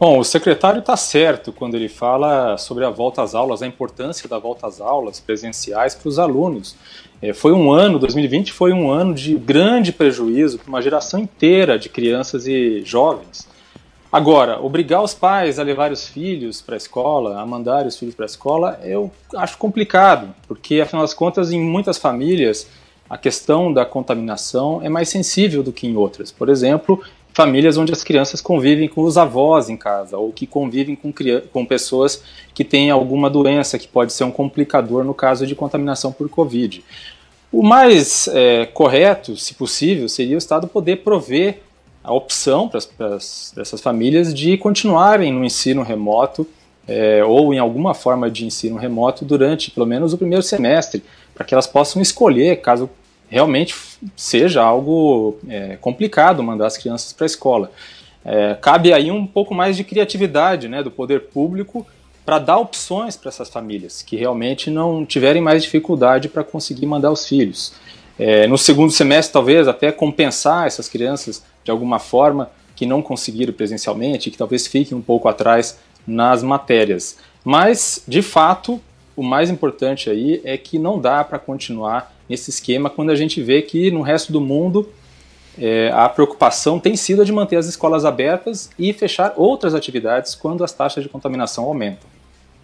Bom, o secretário está certo quando ele fala sobre a volta às aulas, a importância da volta às aulas presenciais para os alunos. É, foi um ano, 2020 foi um ano de grande prejuízo para uma geração inteira de crianças e jovens. Agora, obrigar os pais a levar os filhos para a escola, a mandar os filhos para a escola, eu acho complicado, porque afinal das contas, em muitas famílias, a questão da contaminação é mais sensível do que em outras. Por exemplo, famílias onde as crianças convivem com os avós em casa ou que convivem com, com pessoas que têm alguma doença que pode ser um complicador no caso de contaminação por Covid. O mais é, correto, se possível, seria o Estado poder prover a opção para essas famílias de continuarem no ensino remoto é, ou em alguma forma de ensino remoto durante pelo menos o primeiro semestre, para que elas possam escolher, caso realmente seja algo é, complicado mandar as crianças para a escola. É, cabe aí um pouco mais de criatividade né, do poder público para dar opções para essas famílias que realmente não tiverem mais dificuldade para conseguir mandar os filhos. É, no segundo semestre, talvez até compensar essas crianças de alguma forma que não conseguiram presencialmente, que talvez fiquem um pouco atrás nas matérias. Mas, de fato, o mais importante aí é que não dá para continuar nesse esquema quando a gente vê que no resto do mundo é, a preocupação tem sido a de manter as escolas abertas e fechar outras atividades quando as taxas de contaminação aumentam.